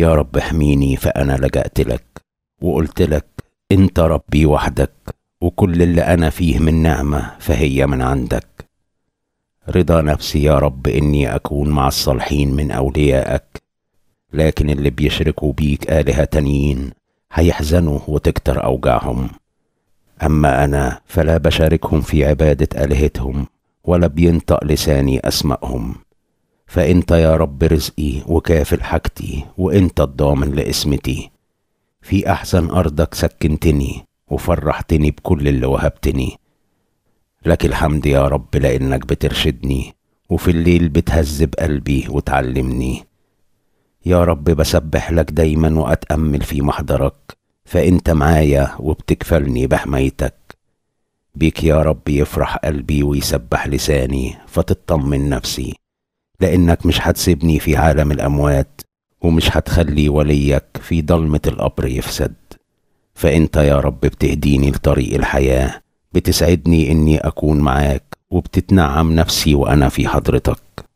يا رب احميني فأنا لجأت لك وقلت لك أنت ربي وحدك وكل اللي أنا فيه من نعمة فهي من عندك رضا نفسي يا رب إني أكون مع الصالحين من أوليائك لكن اللي بيشركوا بيك آلهة تانيين هيحزنوا وتكتر أوجاعهم أما أنا فلا بشاركهم في عبادة آلهتهم ولا بينطق لساني أسمائهم فانت يا رب رزقي وكافل حاجتي وانت الضامن لاسمتي في احسن ارضك سكنتني وفرحتني بكل اللي وهبتني لك الحمد يا رب لانك بترشدني وفي الليل بتهذب قلبي وتعلمني يا رب بسبح لك دايما واتامل في محضرك فانت معايا وبتكفلني بحمايتك بيك يا رب يفرح قلبي ويسبح لساني فتطمن نفسي لأنك مش هتسيبني في عالم الأموات ومش هتخلي وليك في ضلمة القبر يفسد فأنت يا رب بتهديني لطريق الحياة بتسعدني إني أكون معاك وبتتنعم نفسي وأنا في حضرتك